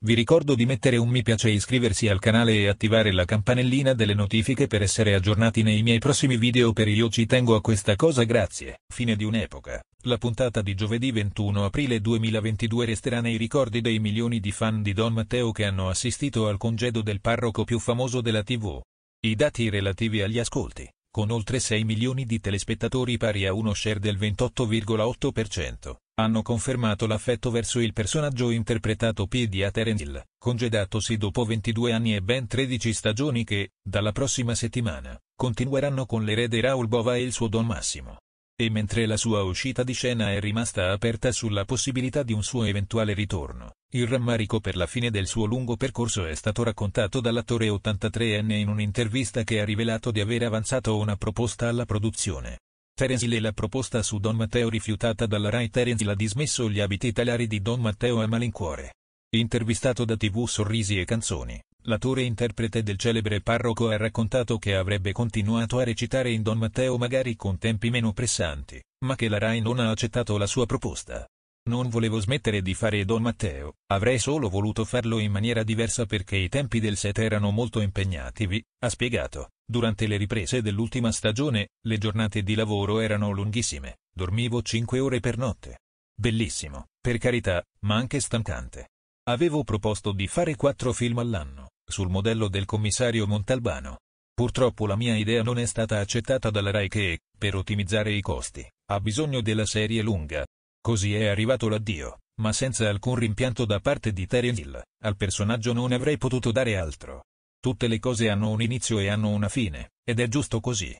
Vi ricordo di mettere un mi piace e iscriversi al canale e attivare la campanellina delle notifiche per essere aggiornati nei miei prossimi video per io ci tengo a questa cosa grazie. Fine di un'epoca. La puntata di giovedì 21 aprile 2022 resterà nei ricordi dei milioni di fan di Don Matteo che hanno assistito al congedo del parroco più famoso della TV. I dati relativi agli ascolti con oltre 6 milioni di telespettatori pari a uno share del 28,8%, hanno confermato l'affetto verso il personaggio interpretato Pedia Terence Hill, congedatosi dopo 22 anni e ben 13 stagioni che, dalla prossima settimana, continueranno con l'erede Raul Bova e il suo Don Massimo. E mentre la sua uscita di scena è rimasta aperta sulla possibilità di un suo eventuale ritorno, il rammarico per la fine del suo lungo percorso è stato raccontato dall'attore 83enne in un'intervista che ha rivelato di aver avanzato una proposta alla produzione. Terence Lee la proposta su Don Matteo rifiutata dalla Rai Terence Lee ha dismesso gli abiti talari di Don Matteo a malincuore. Intervistato da TV Sorrisi e Canzoni, l'attore interprete del celebre parroco ha raccontato che avrebbe continuato a recitare in Don Matteo magari con tempi meno pressanti, ma che la Rai non ha accettato la sua proposta. Non volevo smettere di fare Don Matteo, avrei solo voluto farlo in maniera diversa perché i tempi del set erano molto impegnativi, ha spiegato. Durante le riprese dell'ultima stagione, le giornate di lavoro erano lunghissime, dormivo 5 ore per notte. Bellissimo, per carità, ma anche stancante. Avevo proposto di fare 4 film all'anno, sul modello del commissario Montalbano. Purtroppo la mia idea non è stata accettata dalla RAI che, per ottimizzare i costi, ha bisogno della serie lunga, Così è arrivato l'addio, ma senza alcun rimpianto da parte di Terry Hill, al personaggio non avrei potuto dare altro. Tutte le cose hanno un inizio e hanno una fine, ed è giusto così.